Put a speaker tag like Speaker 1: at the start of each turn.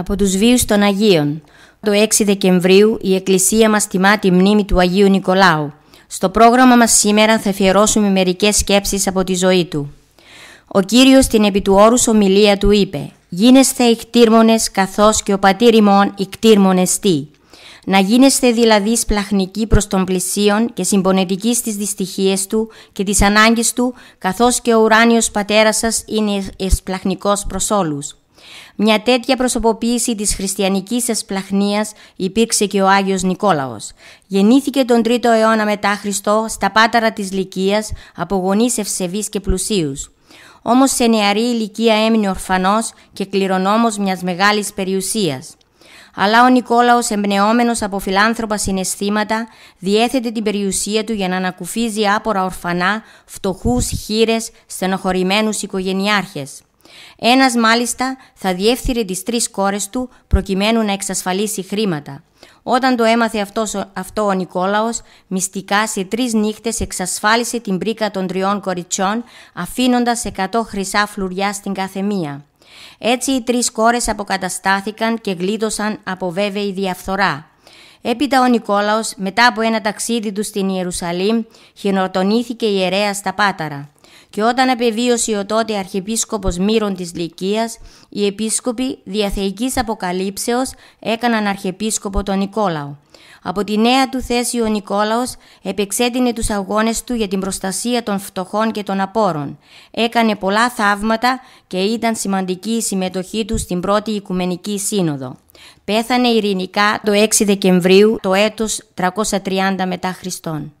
Speaker 1: από τους βίους των Αγίων. Το 6 Δεκεμβρίου η Εκκλησία μας τιμά τη μνήμη του Αγίου Νικολάου. Στο πρόγραμμα μας σήμερα θα αφιερώσουμε μερικές σκέψεις από τη ζωή του. Ο Κύριος στην επί του ομιλία του είπε «Γίνεστε κτήρμονες καθώς και ο πατήρ ημών κτήρμονες τι». Να γίνεστε δηλαδή σπλαχνικοί προς τον πλησίον και συμπονετικοί στις δυστυχίες του και τις ανάγκες του, καθώς και ο ουράνιος πατέρας σας είναι εσπλαχνικός προς όλους. Μια τέτοια προσωποποίηση της χριστιανικής εσπλαχνίας υπήρξε και ο Άγιος Νικόλαος. Γεννήθηκε τον 3ο αιώνα μετά Χριστό στα πάταρα της Λυκίας από γονείς ευσεβείς και πλουσίους. Όμως σε νεαρή ηλικία έμεινε ορφανός και κληρονόμος μιας μεγάλης περιουσίας. Αλλά ο Νικόλαος εμπνεόμενος από φιλάνθρωπα συναισθήματα διέθετε την περιουσία του για να ανακουφίζει άπορα ορφανά, φτωχούς, χείρες, στενοχωρημένους οικογενειάρχες. Ένας μάλιστα θα διεύθυρε τις τρεις κόρες του προκειμένου να εξασφαλίσει χρήματα. Όταν το έμαθε αυτός ο Νικόλαος, μυστικά σε τρεις νύχτες εξασφάλισε την πρίκα των τριών κοριτσιών, αφήνοντας 100 χρυσά φλουριά στην κάθε μία. Έτσι οι τρεις κόρες αποκαταστάθηκαν και γλίτωσαν από βέβαιη διαφθορά. Έπειτα ο Νικόλαος μετά από ένα ταξίδι του στην Ιερουσαλήμ χειροτονήθηκε ιερέα στα Πάταρα. Και όταν επεβίωσε ο τότε Αρχιεπίσκοπος Μύρων της Λυκίας, οι επίσκοποι διαθεϊκής αποκαλύψεως έκαναν Αρχιεπίσκοπο τον Νικόλαο. Από τη νέα του θέση ο Νικόλαος επεξέτεινε τους αγώνες του για την προστασία των φτωχών και των απόρων. Έκανε πολλά θαύματα και ήταν σημαντική η συμμετοχή του στην πρώτη Οικουμενική Σύνοδο. Πέθανε ειρηνικά το 6 Δεκεμβρίου το έτος 330 μετά Χριστόν.